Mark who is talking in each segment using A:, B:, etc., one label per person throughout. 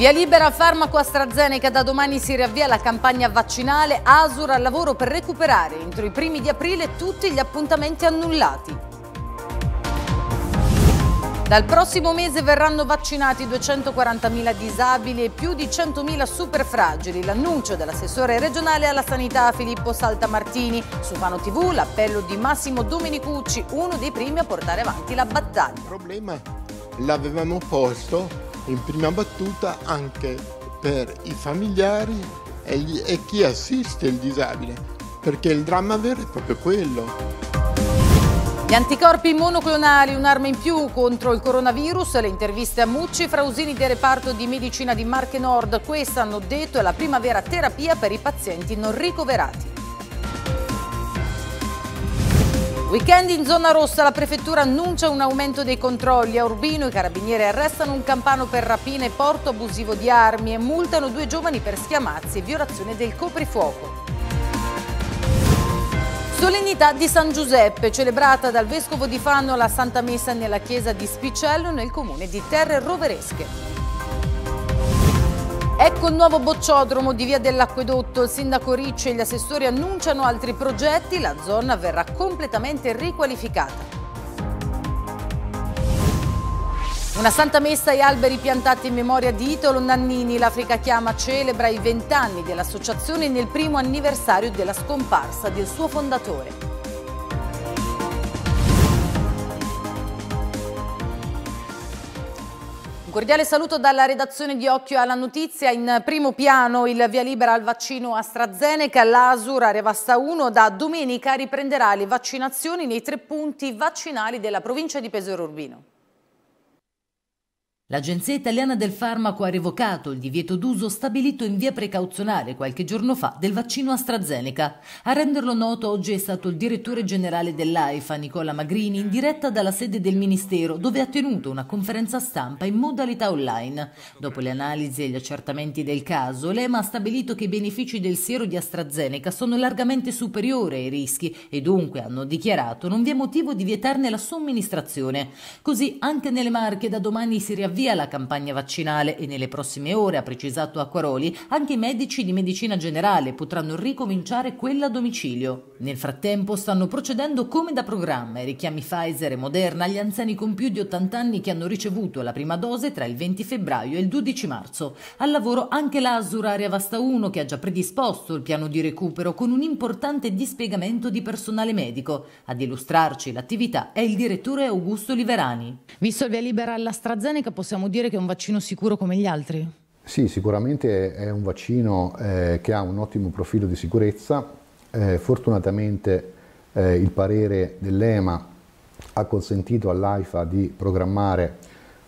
A: Via libera farmaco AstraZeneca, da domani si riavvia la campagna vaccinale, Asura al lavoro per recuperare entro i primi di aprile tutti gli appuntamenti annullati. Dal prossimo mese verranno vaccinati 240.000 disabili e più di 100.000 superfragili. L'annuncio dell'assessore regionale alla sanità Filippo Saltamartini. Su Fano TV l'appello di Massimo Domenicucci, uno dei primi a portare avanti la battaglia. Il problema
B: l'avevamo posto in prima battuta anche per i familiari e, gli, e chi assiste il disabile, perché il dramma vero è proprio quello.
A: Gli anticorpi monoclonali, un'arma in più contro il coronavirus, le interviste a Mucci, Frausini del reparto di medicina di Marche Nord, questa hanno detto è la prima vera terapia per i pazienti non ricoverati. Weekend in zona rossa, la prefettura annuncia un aumento dei controlli. A Urbino i carabinieri arrestano un campano per rapine e porto abusivo di armi e multano due giovani per schiamazzi e violazione del coprifuoco. Solennità di San Giuseppe, celebrata dal Vescovo di Fanno alla Santa Messa nella chiesa di Spicello nel comune di Terre Roveresche. Ecco il nuovo bocciodromo di Via dell'Acquedotto. Il sindaco Ricci e gli assessori annunciano altri progetti. La zona verrà completamente riqualificata. Una santa messa e alberi piantati in memoria di Italo Nannini. L'Africa Chiama celebra i vent'anni dell'associazione nel primo anniversario della scomparsa del suo fondatore. Un cordiale saluto dalla redazione di Occhio alla Notizia. In primo piano il via libera al vaccino AstraZeneca. L'ASUR Revasta 1 da domenica riprenderà le vaccinazioni nei tre punti vaccinali della provincia di Pesaro Urbino. L'Agenzia Italiana del Farmaco ha revocato il divieto d'uso stabilito in via precauzionale qualche giorno fa del vaccino AstraZeneca. A renderlo noto oggi è stato il direttore generale dell'AIFA, Nicola Magrini, in diretta dalla sede del Ministero, dove ha tenuto una conferenza stampa in modalità online. Dopo le analisi e gli accertamenti del caso, l'EMA ha stabilito che i benefici del siero di AstraZeneca sono largamente superiori ai rischi e dunque, hanno dichiarato, non vi è motivo di vietarne la somministrazione. Così anche nelle Marche da domani si riavvia avvia la campagna vaccinale e nelle prossime ore, ha precisato Acquaroli, anche i medici di medicina generale potranno ricominciare quella a domicilio. Nel frattempo stanno procedendo come da programma i richiami Pfizer e Moderna agli anziani con più di 80 anni che hanno ricevuto la prima dose tra il 20 febbraio e il 12 marzo. Al lavoro anche la Asuraria Vasta 1 che ha già predisposto il piano di recupero con un importante dispiegamento di personale medico. Ad illustrarci l'attività è il direttore Augusto Liverani. Visto il via libera all'AstraZeneca possiamo possiamo dire che è un vaccino sicuro come gli altri?
C: Sì, sicuramente è un vaccino eh, che ha un ottimo profilo di sicurezza. Eh, fortunatamente eh, il parere dell'EMA ha consentito all'AIFA di programmare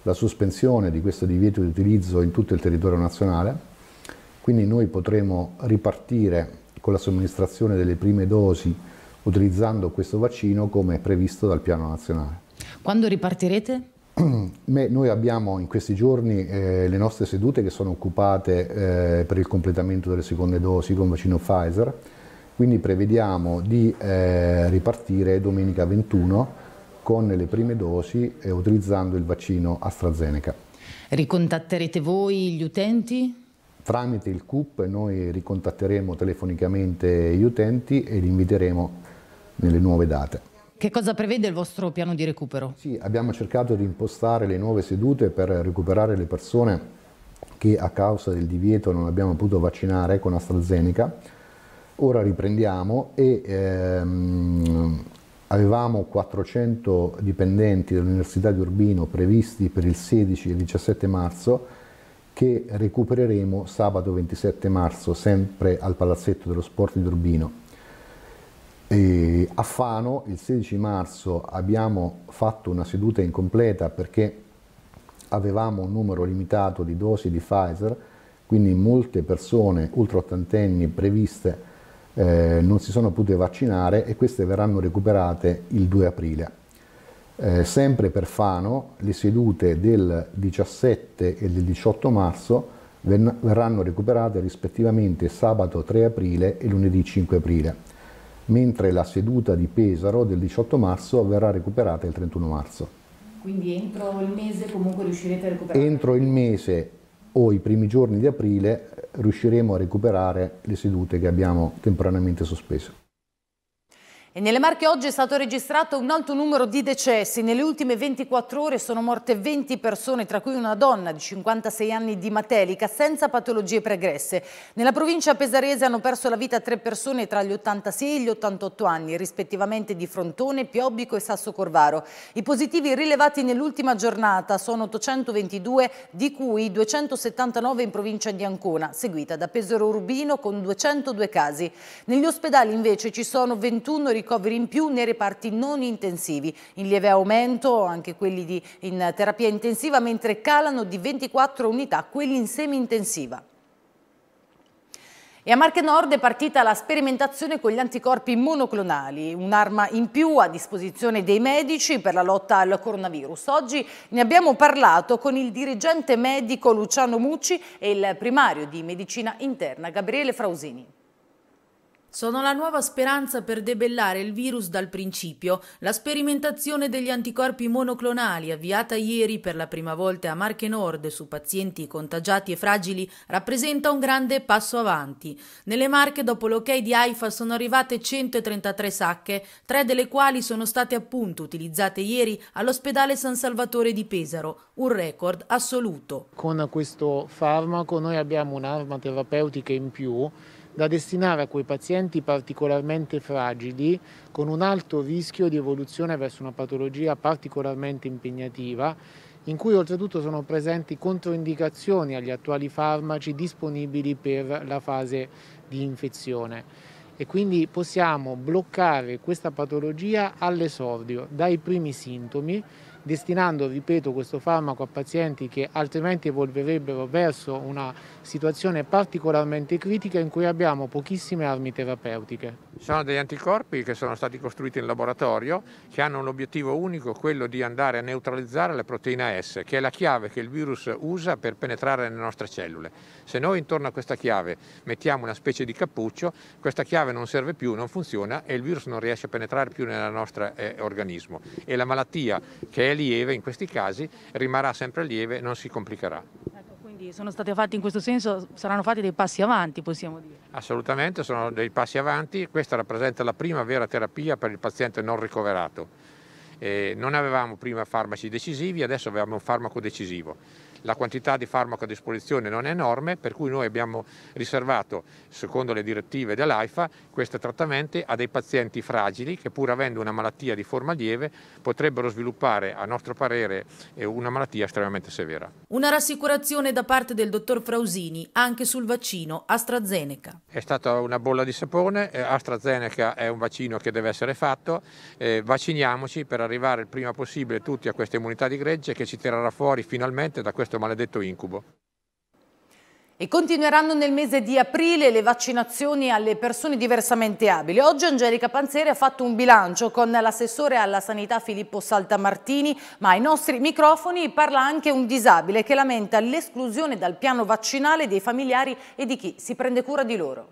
C: la sospensione di questo divieto di utilizzo in tutto il territorio nazionale, quindi noi potremo ripartire con la somministrazione delle prime dosi utilizzando questo vaccino come previsto dal piano nazionale.
A: Quando ripartirete?
C: Beh, noi abbiamo in questi giorni eh, le nostre sedute che sono occupate eh, per il completamento delle seconde dosi con vaccino Pfizer, quindi prevediamo di eh, ripartire domenica 21 con le prime dosi e eh, utilizzando il vaccino AstraZeneca.
A: Ricontatterete voi gli utenti?
C: Tramite il CUP noi ricontatteremo telefonicamente gli utenti e li inviteremo nelle nuove date.
A: Che cosa prevede il vostro piano di recupero? Sì,
C: abbiamo cercato di impostare le nuove sedute per recuperare le persone che a causa del divieto non abbiamo potuto vaccinare con AstraZeneca. Ora riprendiamo e ehm, avevamo 400 dipendenti dell'Università di Urbino previsti per il 16 e 17 marzo che recupereremo sabato 27 marzo sempre al Palazzetto dello Sport di Urbino. E a Fano il 16 marzo abbiamo fatto una seduta incompleta perché avevamo un numero limitato di dosi di Pfizer, quindi molte persone ultraottantenni previste eh, non si sono potute vaccinare e queste verranno recuperate il 2 aprile. Eh, sempre per Fano le sedute del 17 e del 18 marzo verranno recuperate rispettivamente sabato 3 aprile e lunedì 5 aprile mentre la seduta di Pesaro del 18 marzo verrà recuperata il 31 marzo.
A: Quindi entro il mese comunque riuscirete a recuperare?
C: Entro il mese o i primi giorni di aprile eh, riusciremo a recuperare le sedute che abbiamo temporaneamente sospese.
A: E nelle Marche oggi è stato registrato un alto numero di decessi. Nelle ultime 24 ore sono morte 20 persone, tra cui una donna di 56 anni di Matelica, senza patologie pregresse. Nella provincia pesarese hanno perso la vita tre persone tra gli 86 e gli 88 anni, rispettivamente di Frontone, Piobbico e Sasso Corvaro. I positivi rilevati nell'ultima giornata sono 822, di cui 279 in provincia di Ancona, seguita da Pesaro Urbino con 202 casi. Negli ospedali invece ci sono 21 ricoverati ricoveri in più nei reparti non intensivi, in lieve aumento anche quelli di, in terapia intensiva, mentre calano di 24 unità quelli in semi-intensiva. E a Marche Nord è partita la sperimentazione con gli anticorpi monoclonali, un'arma in più a disposizione dei medici per la lotta al coronavirus. Oggi ne abbiamo parlato con il dirigente medico Luciano Mucci e il primario di medicina interna Gabriele Frausini. Sono la nuova speranza per debellare il virus dal principio. La
D: sperimentazione degli anticorpi monoclonali, avviata ieri per la prima volta a Marche Nord su pazienti contagiati e fragili, rappresenta un grande passo avanti. Nelle Marche, dopo l'ok di AIFA, sono arrivate 133 sacche, tre delle quali sono state appunto utilizzate ieri all'ospedale San Salvatore di Pesaro, un record assoluto.
E: Con questo farmaco noi abbiamo un'arma terapeutica in più da destinare a quei pazienti particolarmente fragili con un alto rischio di evoluzione verso una patologia particolarmente impegnativa in cui oltretutto sono presenti controindicazioni agli attuali farmaci disponibili per la fase di infezione e quindi possiamo bloccare questa patologia all'esordio, dai primi sintomi, destinando, ripeto, questo farmaco a pazienti che altrimenti evolverebbero verso una situazione particolarmente critica in cui abbiamo pochissime armi terapeutiche. Sono degli anticorpi che sono stati costruiti in laboratorio, che hanno un obiettivo unico, quello di andare a neutralizzare la proteina S, che è la chiave che il virus usa per penetrare nelle nostre cellule. Se noi intorno a questa chiave mettiamo una specie di cappuccio, questa chiave non serve più, non funziona e il virus non riesce a penetrare più nel nostro eh, organismo. E la malattia, che è lieve in questi casi, rimarrà sempre lieve e non si complicherà.
D: Ecco, quindi sono stati fatti in questo senso, saranno fatti dei passi avanti, possiamo dire.
E: Assolutamente, sono dei passi avanti. Questa rappresenta la prima vera terapia per il paziente non ricoverato. Eh, non avevamo prima farmaci decisivi, adesso avevamo un farmaco decisivo la quantità di farmaco a disposizione non è enorme, per cui noi abbiamo riservato, secondo le direttive dell'AIFA, questi trattamenti a dei pazienti fragili che pur avendo una malattia di forma lieve potrebbero sviluppare, a nostro parere, eh, una malattia estremamente severa.
D: Una rassicurazione da parte del dottor Frausini anche sul vaccino AstraZeneca.
E: È stata una bolla di sapone, eh, AstraZeneca è un vaccino che deve essere fatto, eh, vacciniamoci per arrivare il prima possibile tutti a questa immunità di gregge che ci tirerà fuori finalmente da questo questo maledetto incubo.
A: E continueranno nel mese di aprile le vaccinazioni alle persone diversamente abili. Oggi Angelica Panzeri ha fatto un bilancio con l'assessore alla sanità Filippo Saltamartini, ma ai nostri microfoni parla anche un disabile che lamenta l'esclusione dal piano vaccinale dei familiari e di chi si prende cura di loro.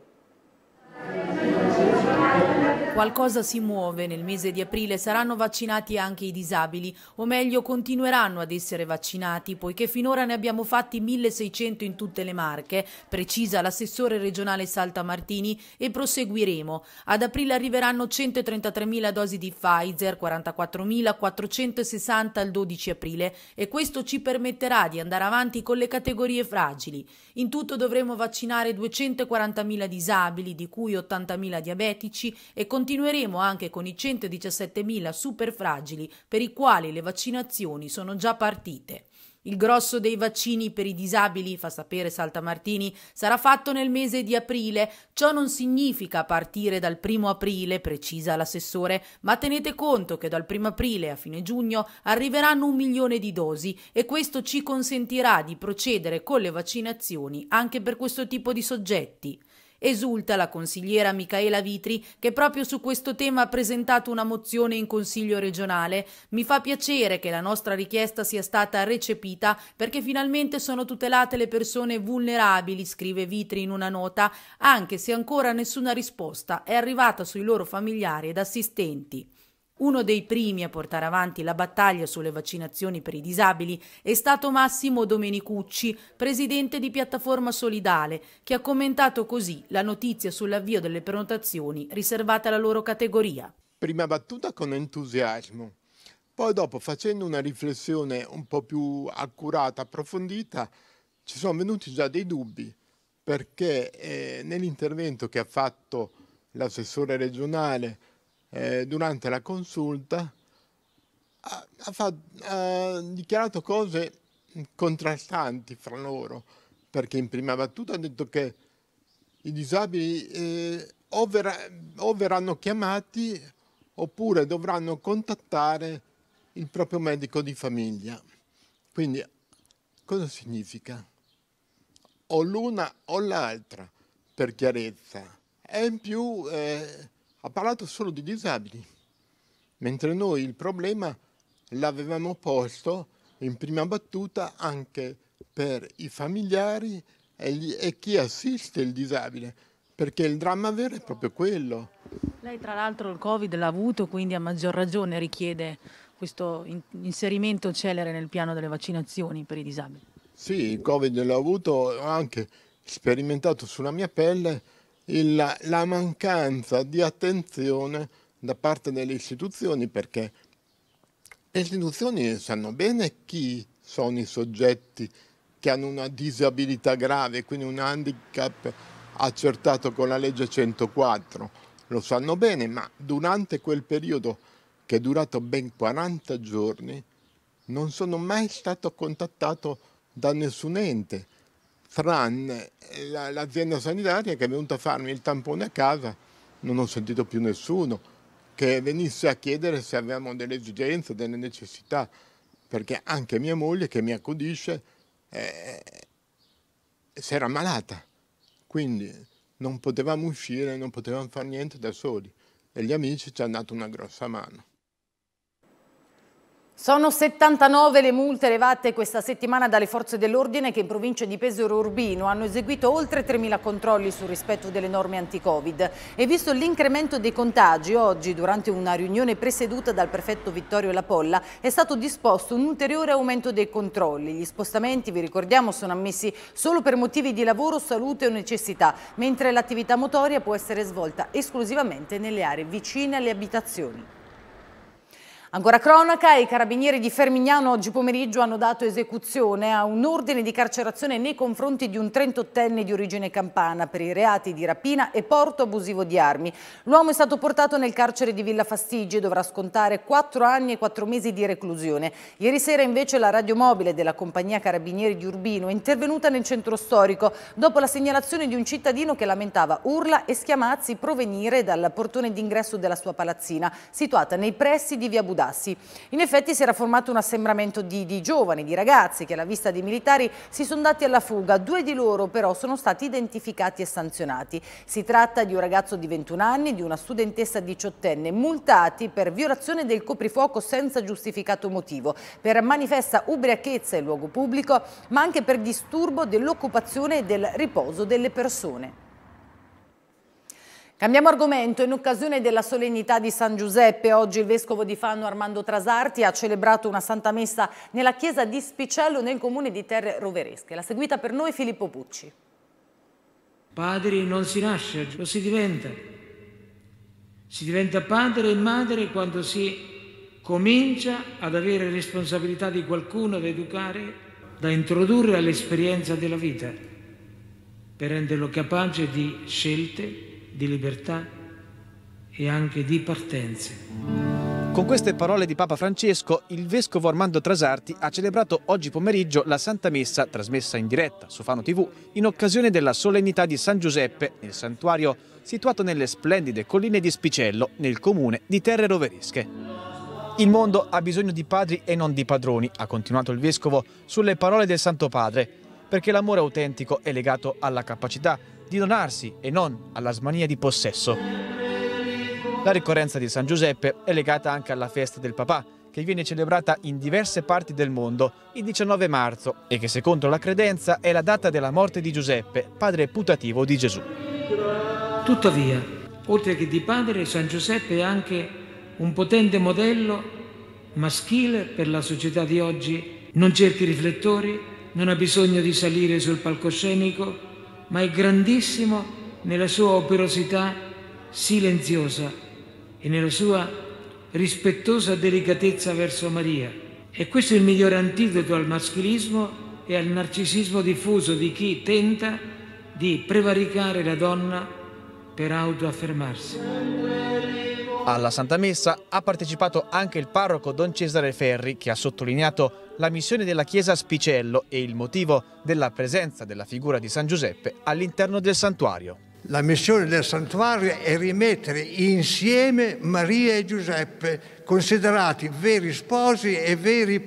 D: Qualcosa si muove, nel mese di aprile saranno vaccinati anche i disabili, o meglio continueranno ad essere vaccinati, poiché finora ne abbiamo fatti 1600 in tutte le marche, precisa l'assessore regionale Saltamartini, e proseguiremo. Ad aprile arriveranno 133.000 dosi di Pfizer, 44.460 il 12 aprile, e questo ci permetterà di andare avanti con le categorie fragili. In tutto dovremo vaccinare 240.000 disabili, di cui 80.000 diabetici, e continuare Continueremo anche con i 117.000 superfragili per i quali le vaccinazioni sono già partite. Il grosso dei vaccini per i disabili, fa sapere Saltamartini, sarà fatto nel mese di aprile. Ciò non significa partire dal primo aprile, precisa l'assessore, ma tenete conto che dal primo aprile a fine giugno arriveranno un milione di dosi e questo ci consentirà di procedere con le vaccinazioni anche per questo tipo di soggetti. Esulta la consigliera Michaela Vitri che proprio su questo tema ha presentato una mozione in Consiglio regionale. Mi fa piacere che la nostra richiesta sia stata recepita perché finalmente sono tutelate le persone vulnerabili, scrive Vitri in una nota, anche se ancora nessuna risposta è arrivata sui loro familiari ed assistenti. Uno dei primi a portare avanti la battaglia sulle vaccinazioni per i disabili è stato Massimo Domenicucci, presidente di Piattaforma Solidale, che ha commentato così la notizia sull'avvio delle prenotazioni riservate alla loro categoria.
B: Prima battuta con entusiasmo, poi dopo facendo una riflessione un po' più accurata, approfondita, ci sono venuti già dei dubbi, perché eh, nell'intervento che ha fatto l'assessore regionale eh, durante la consulta ha, ha, fatto, ha, dichiarato cose contrastanti fra loro, perché in prima battuta ha detto che i disabili eh, o, ver o verranno chiamati oppure dovranno contattare il proprio medico di famiglia. Quindi cosa significa? O l'una o l'altra, per chiarezza. E in più eh, ha parlato solo di disabili, mentre noi il problema l'avevamo posto in prima battuta anche per i familiari e, gli, e chi assiste il disabile, perché il dramma vero è proprio quello. Lei tra
D: l'altro il Covid l'ha avuto, quindi a maggior ragione richiede questo inserimento celere nel piano delle vaccinazioni per i disabili.
B: Sì, il Covid l'ho avuto, ho anche sperimentato sulla mia pelle il, la mancanza di attenzione da parte delle istituzioni perché le istituzioni sanno bene chi sono i soggetti che hanno una disabilità grave, quindi un handicap accertato con la legge 104. Lo sanno bene, ma durante quel periodo che è durato ben 40 giorni non sono mai stato contattato da nessun ente tranne eh, l'azienda sanitaria che è venuta a farmi il tampone a casa, non ho sentito più nessuno che venisse a chiedere se avevamo delle esigenze, delle necessità, perché anche mia moglie che mi accudisce eh, si era malata, quindi non potevamo uscire, non potevamo fare niente da soli e gli amici ci hanno dato una grossa mano.
A: Sono 79 le multe elevate questa settimana dalle forze dell'ordine che in provincia di Pesaro Urbino hanno eseguito oltre 3.000 controlli sul rispetto delle norme anti-Covid. E visto l'incremento dei contagi, oggi durante una riunione presieduta dal prefetto Vittorio Lapolla è stato disposto un ulteriore aumento dei controlli. Gli spostamenti, vi ricordiamo, sono ammessi solo per motivi di lavoro, salute o necessità, mentre l'attività motoria può essere svolta esclusivamente nelle aree vicine alle abitazioni. Ancora cronaca, i carabinieri di Fermignano oggi pomeriggio hanno dato esecuzione a un ordine di carcerazione nei confronti di un 38enne di origine campana per i reati di rapina e porto abusivo di armi. L'uomo è stato portato nel carcere di Villa Fastigi e dovrà scontare 4 anni e 4 mesi di reclusione. Ieri sera invece la radiomobile della compagnia Carabinieri di Urbino è intervenuta nel centro storico dopo la segnalazione di un cittadino che lamentava urla e schiamazzi provenire dal portone d'ingresso della sua palazzina situata nei pressi di Via Budapest. Dassi. In effetti si era formato un assembramento di, di giovani, di ragazzi che alla vista dei militari si sono dati alla fuga. Due di loro però sono stati identificati e sanzionati. Si tratta di un ragazzo di 21 anni e di una studentessa diciottenne multati per violazione del coprifuoco senza giustificato motivo, per manifesta ubriachezza in luogo pubblico, ma anche per disturbo dell'occupazione e del riposo delle persone. Cambiamo argomento. In occasione della solennità di San Giuseppe, oggi il vescovo di Fanno Armando Trasarti ha celebrato una santa messa nella chiesa di Spicello nel comune di Terre Roveresche. La seguita per noi Filippo Pucci.
F: Padri non si nasce, lo si diventa. Si diventa padre e madre quando si comincia ad avere responsabilità di qualcuno da educare, da introdurre all'esperienza della vita, per renderlo capace di scelte di libertà e anche di partenze. Con queste parole di Papa Francesco, il vescovo Armando Trasarti ha celebrato oggi pomeriggio la Santa Messa, trasmessa in diretta su Fano TV, in occasione della solennità di San Giuseppe nel santuario situato nelle splendide colline di Spicello, nel comune di Terre Roveresche. Il mondo ha bisogno di padri e non di padroni, ha continuato il vescovo sulle parole del Santo Padre, perché l'amore autentico è legato alla capacità di donarsi e non alla smania di possesso. La ricorrenza di San Giuseppe è legata anche alla festa del papà, che viene celebrata in diverse parti del mondo il 19 marzo e che secondo la credenza è la data della morte di Giuseppe, padre putativo di Gesù. Tuttavia, oltre che di padre, San Giuseppe è anche un potente modello maschile per la società di oggi. Non cerchi riflettori, non ha bisogno di salire sul palcoscenico, ma è grandissimo nella sua operosità silenziosa e nella sua rispettosa delicatezza verso Maria. E questo è il migliore antidoto al maschilismo e al narcisismo diffuso di chi tenta di prevaricare la donna per autoaffermarsi. Alla Santa Messa ha partecipato anche il parroco Don Cesare Ferri che ha sottolineato la missione della chiesa Spicello e il motivo della presenza della figura di San Giuseppe all'interno del santuario.
G: La missione del santuario è rimettere insieme Maria e Giuseppe, considerati veri sposi e veri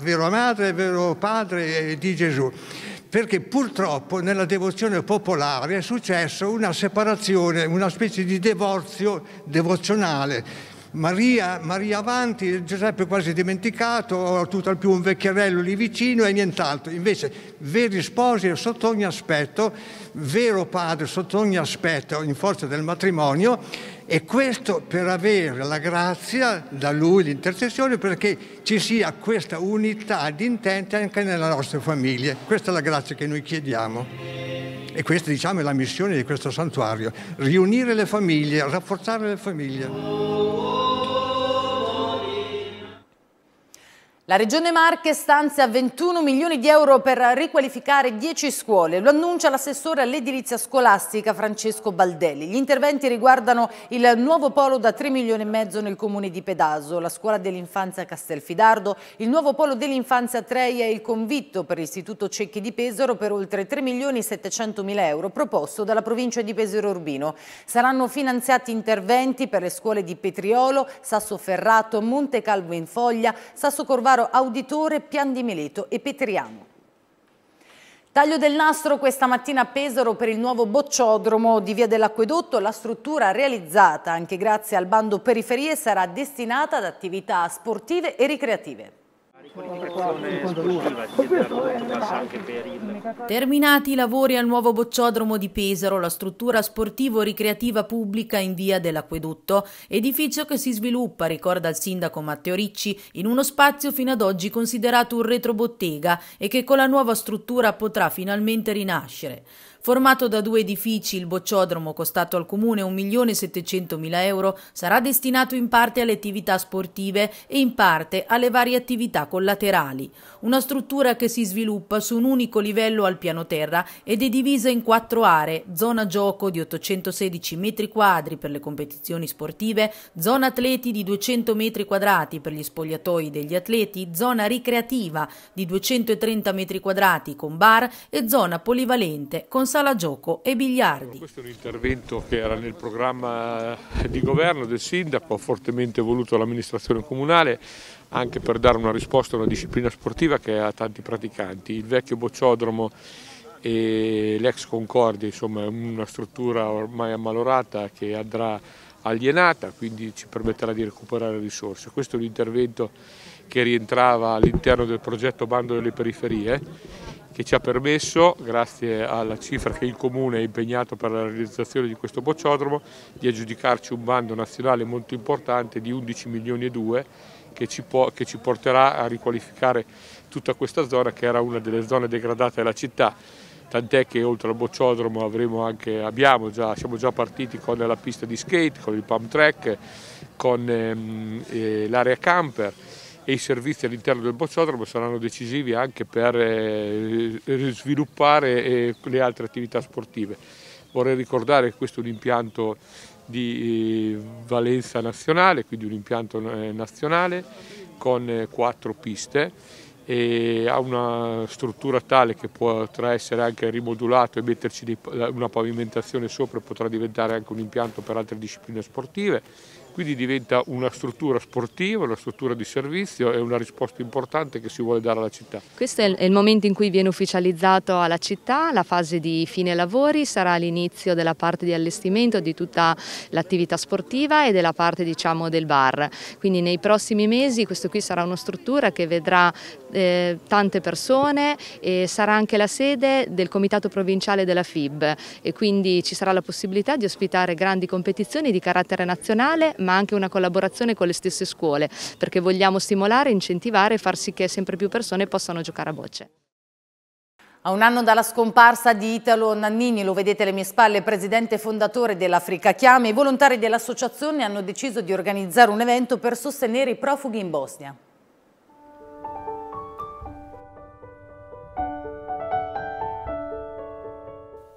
G: vera madre e vero padre di Gesù perché purtroppo nella devozione popolare è successa una separazione, una specie di divorzio devozionale. Maria, Maria Avanti, Giuseppe quasi dimenticato, o al più un vecchierello lì vicino e nient'altro. Invece, veri sposi sotto ogni aspetto, vero padre sotto ogni aspetto in forza del matrimonio e questo per avere la grazia da Lui, l'intercessione, perché ci sia questa unità di intenti anche nelle nostre famiglie. Questa è la grazia che noi chiediamo. E questa diciamo, è la missione di questo santuario, riunire le famiglie, rafforzare le famiglie.
A: La Regione Marche stanzia 21 milioni di euro per riqualificare 10 scuole, lo annuncia l'assessore all'edilizia scolastica Francesco Baldelli. Gli interventi riguardano il nuovo polo da 3 milioni e mezzo nel comune di Pedaso, la scuola dell'infanzia Castelfidardo, il nuovo polo dell'infanzia Treia e il convitto per l'istituto Cecchi di Pesaro per oltre 3 milioni e 700 mila euro proposto dalla provincia di Pesaro Urbino. Saranno finanziati interventi per le scuole di Petriolo, Sassoferrato, Monte Calvo in Foglia, Sasso Corvaro Lazzaro Auditore, Pian di Mileto e Petriano. Taglio del nastro questa mattina a Pesaro per il nuovo bocciodromo di Via dell'Acquedotto. La struttura realizzata anche grazie al bando periferie sarà destinata ad attività sportive e ricreative.
D: Terminati i lavori al nuovo bocciodromo di Pesaro, la struttura sportivo-ricreativa pubblica in via dell'Acquedotto, edificio che si sviluppa, ricorda il sindaco Matteo Ricci, in uno spazio fino ad oggi considerato un retrobottega e che con la nuova struttura potrà finalmente rinascere. Formato da due edifici, il bocciodromo, costato al comune 1.700.000 euro, sarà destinato in parte alle attività sportive e in parte alle varie attività collaterali. Una struttura che si sviluppa su un unico livello al piano terra ed è divisa in quattro aree, zona gioco di 816 metri quadri per le competizioni sportive, zona atleti di 200 metri quadrati per gli spogliatoi degli atleti, zona ricreativa di 230 metri quadrati con bar e zona polivalente con sala sala gioco e biliardi. Questo è un
H: intervento che era nel programma di governo del sindaco, fortemente voluto dall'amministrazione comunale, anche per dare una risposta a una disciplina sportiva che ha tanti praticanti. Il vecchio bocciodromo e l'ex Concordia, insomma, è una struttura ormai ammalorata che andrà alienata, quindi ci permetterà di recuperare risorse. Questo è un intervento che rientrava all'interno del progetto Bando delle Periferie che ci ha permesso, grazie alla cifra che il Comune è impegnato per la realizzazione di questo bocciodromo, di aggiudicarci un bando nazionale molto importante di 11 milioni e 2 che ci, può, che ci porterà a riqualificare tutta questa zona che era una delle zone degradate della città tant'è che oltre al bocciodromo anche, abbiamo già, siamo già partiti con la pista di skate, con il pump track, con ehm, eh, l'area camper e i servizi all'interno del bocciodromo saranno decisivi anche per eh, sviluppare eh, le altre attività sportive. Vorrei ricordare che questo è un impianto di eh, valenza nazionale, quindi un impianto nazionale con quattro piste e ha una struttura tale che potrà essere anche rimodulato e metterci una pavimentazione sopra e potrà diventare anche un impianto per altre discipline sportive quindi diventa una struttura sportiva, una struttura di servizio e una risposta importante che si vuole dare alla città.
I: Questo è il momento in cui viene ufficializzato alla città, la fase di fine lavori sarà l'inizio della parte di allestimento di tutta l'attività sportiva e della parte diciamo, del bar, quindi nei prossimi mesi questo qui sarà una struttura che vedrà eh, tante persone e sarà anche la sede del comitato provinciale della FIB e quindi ci sarà la possibilità di ospitare grandi competizioni di carattere nazionale ma anche una collaborazione con le stesse scuole, perché vogliamo stimolare, incentivare e far sì che sempre più persone possano giocare a bocce.
A: A un anno dalla scomparsa di Italo Nannini, lo vedete alle mie spalle, presidente fondatore dell'Africa Chiama, i volontari dell'associazione hanno deciso di organizzare un evento per sostenere i profughi in Bosnia.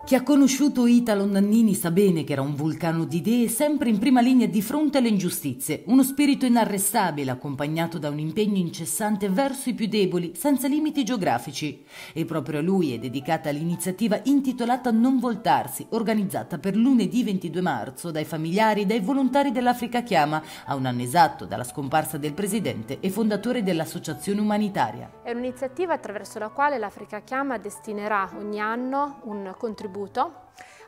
A: Chi ha conosciuto Italo Nannini sa bene che era un vulcano di idee sempre in prima linea di fronte alle ingiustizie, uno spirito inarrestabile accompagnato da un impegno incessante verso i più deboli, senza limiti geografici. E proprio a lui è dedicata l'iniziativa intitolata Non voltarsi, organizzata per lunedì 22 marzo dai familiari e dai volontari dell'Africa Chiama, a un anno esatto dalla scomparsa del presidente e fondatore dell'associazione umanitaria.
I: È un'iniziativa attraverso la quale l'Africa Chiama destinerà ogni anno un contributo contributo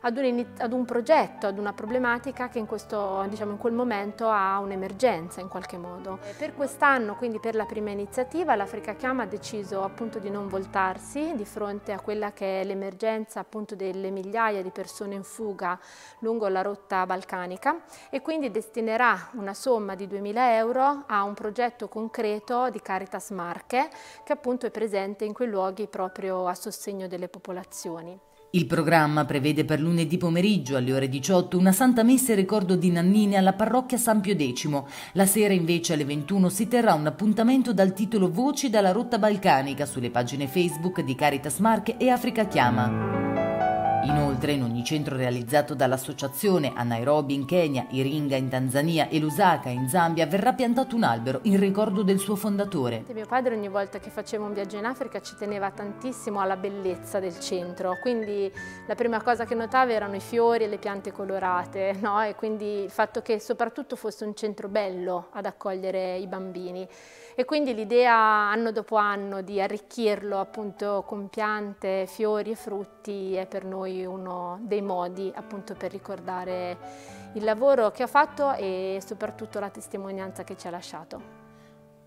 I: ad un, ad un, progetto, ad una problematica che in, questo, diciamo, in quel momento ha un'emergenza in qualche modo. Eh. Per quest'anno, quindi per la prima iniziativa, l'Africa Chiama ha deciso appunto di non voltarsi di fronte a quella che è l'emergenza appunto delle migliaia di persone in fuga lungo la rotta balcanica e quindi destinerà una somma di 2.000 euro a un progetto concreto di Caritas Marche che appunto è presente in quei luoghi proprio a sostegno delle popolazioni.
A: Il programma prevede per lunedì pomeriggio alle ore 18 una Santa Messa in ricordo di Nannini alla parrocchia San Pio X. La sera invece alle 21 si terrà un appuntamento dal titolo Voci dalla rotta balcanica sulle pagine Facebook di Caritas Marche e Africa Chiama. Inoltre, in ogni centro realizzato dall'associazione a Nairobi in Kenya, Iringa in Tanzania e Lusaka in Zambia verrà piantato un albero in ricordo del suo fondatore.
I: Mio padre ogni volta che faceva un viaggio in Africa ci teneva tantissimo alla bellezza del centro, quindi la prima cosa che notava erano i fiori e le piante colorate, no? e quindi il fatto che soprattutto fosse un centro bello ad accogliere i bambini e quindi l'idea anno dopo anno di arricchirlo appunto con piante, fiori e frutti è per noi uno dei modi appunto per ricordare il lavoro che ha fatto e soprattutto la testimonianza che ci ha lasciato.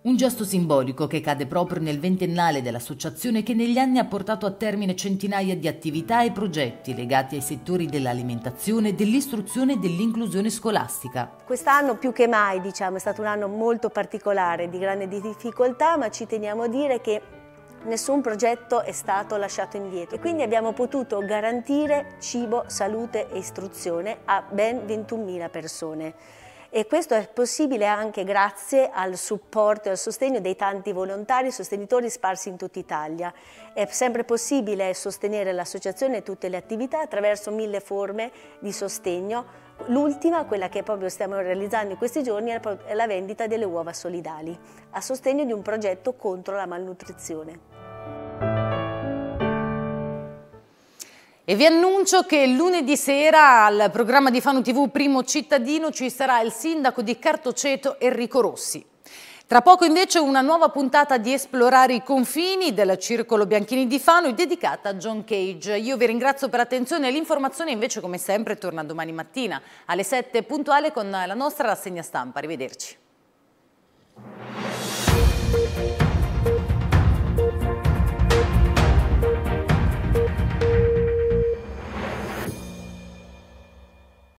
A: Un gesto simbolico che cade proprio nel ventennale dell'associazione che negli anni ha portato a termine centinaia di attività e progetti legati ai settori dell'alimentazione, dell'istruzione e dell'inclusione scolastica.
I: Quest'anno più che mai diciamo, è stato un anno molto particolare, di grande difficoltà, ma ci teniamo a dire che nessun progetto è stato lasciato indietro e quindi abbiamo potuto garantire cibo, salute e istruzione a ben 21.000 persone e questo è possibile anche grazie al supporto e al sostegno dei tanti volontari e sostenitori sparsi in tutta Italia. È sempre possibile sostenere l'associazione e tutte le attività attraverso mille forme di sostegno. L'ultima, quella che proprio stiamo realizzando in questi giorni, è la vendita delle uova solidali a sostegno di un progetto contro la malnutrizione.
A: E vi annuncio che lunedì sera al programma di Fano TV Primo Cittadino ci sarà il sindaco di Cartoceto Enrico Rossi. Tra poco invece una nuova puntata di Esplorare i confini del Circolo Bianchini di Fano dedicata a John Cage. Io vi ringrazio per l'attenzione e l'informazione invece come sempre torna domani mattina alle 7 puntuale con la nostra rassegna stampa. Arrivederci.